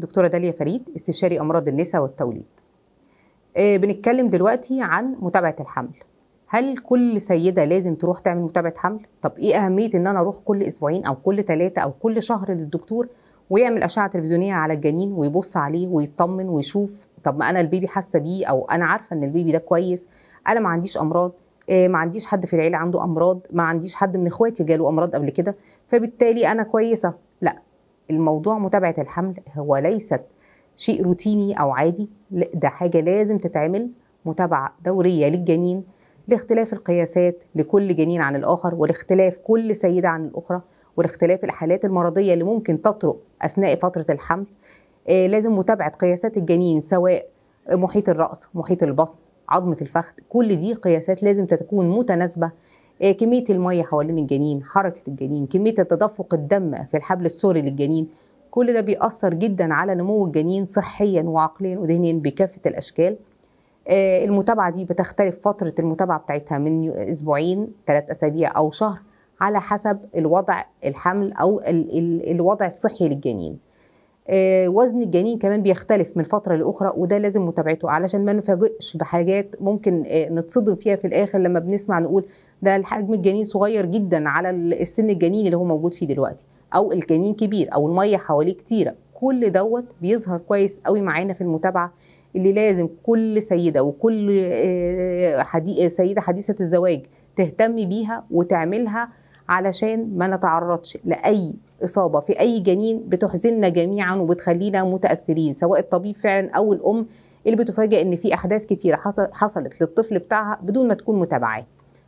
دكتورة داليا فريد استشاري أمراض النساء والتوليد آه، بنتكلم دلوقتي عن متابعة الحمل هل كل سيدة لازم تروح تعمل متابعة حمل؟ طب إيه أهمية إن أنا أروح كل أسبوعين أو كل ثلاثة أو كل شهر للدكتور ويعمل أشعة تلفزيونية على الجنين ويبص عليه ويطمن ويشوف طب ما أنا البيبي حاسة بيه أو أنا عارفة إن البيبي ده كويس أنا ما عنديش أمراض آه، ما عنديش حد في العيله عنده امراض ما عنديش حد من اخواتي جاله امراض قبل كده فبالتالي انا كويسه الموضوع متابعه الحمل هو ليست شيء روتيني او عادي ده حاجه لازم تتعمل متابعه دوريه للجنين لاختلاف القياسات لكل جنين عن الاخر ولاختلاف كل سيده عن الاخرى ولاختلاف الحالات المرضيه اللي ممكن تطرق اثناء فتره الحمل آه لازم متابعه قياسات الجنين سواء محيط الراس محيط البطن عظمه الفخذ كل دي قياسات لازم تكون متناسبه إيه، كميه الميه حوالين الجنين حركه الجنين كميه تدفق الدم في الحبل السوري للجنين كل ده بيأثر جدا على نمو الجنين صحيا وعقليا وذهنيا بكافه الاشكال إيه، المتابعه دي بتختلف فتره المتابعه بتاعتها من اسبوعين ثلاث اسابيع او شهر على حسب الوضع الحمل او الوضع الصحي للجنين آه، وزن الجنين كمان بيختلف من فتره لاخرى وده لازم متابعته علشان ما نفاجئش بحاجات ممكن آه، نتصدم فيها في الاخر لما بنسمع نقول ده الحجم الجنين صغير جدا على السن الجنين اللي هو موجود فيه دلوقتي او الجنين كبير او الميه حواليه كتيره كل دوت بيظهر كويس قوي معانا في المتابعه اللي لازم كل سيده وكل آه، حدي... سيده حديثه الزواج تهتم بيها وتعملها علشان ما نتعرضش لاي اصابه في اي جنين بتحزننا جميعا وبتخلينا متاثرين سواء الطبيب فعلا او الام اللي بتفاجئ ان في احداث كتيره حصلت للطفل بتاعها بدون ما تكون متابعاه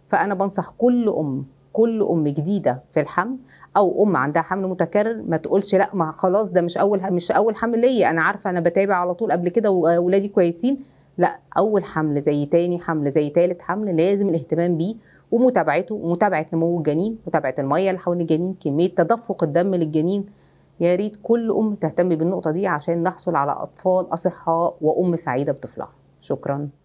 فانا بنصح كل ام كل ام جديده في الحمل او ام عندها حمل متكرر ما تقولش لا ما خلاص ده مش اول مش اول حمل ليا انا عارفه انا بتابع على طول قبل كده واولادي كويسين لا اول حمل زي تاني حمل زي تالت حمل لازم الاهتمام بيه ومتابعته متابعه نمو الجنين متابعه الميه اللي حوالين الجنين كميه تدفق الدم للجنين يا ريت كل ام تهتم بالنقطه دي عشان نحصل على اطفال اصحاء وام سعيده بطفلها شكرا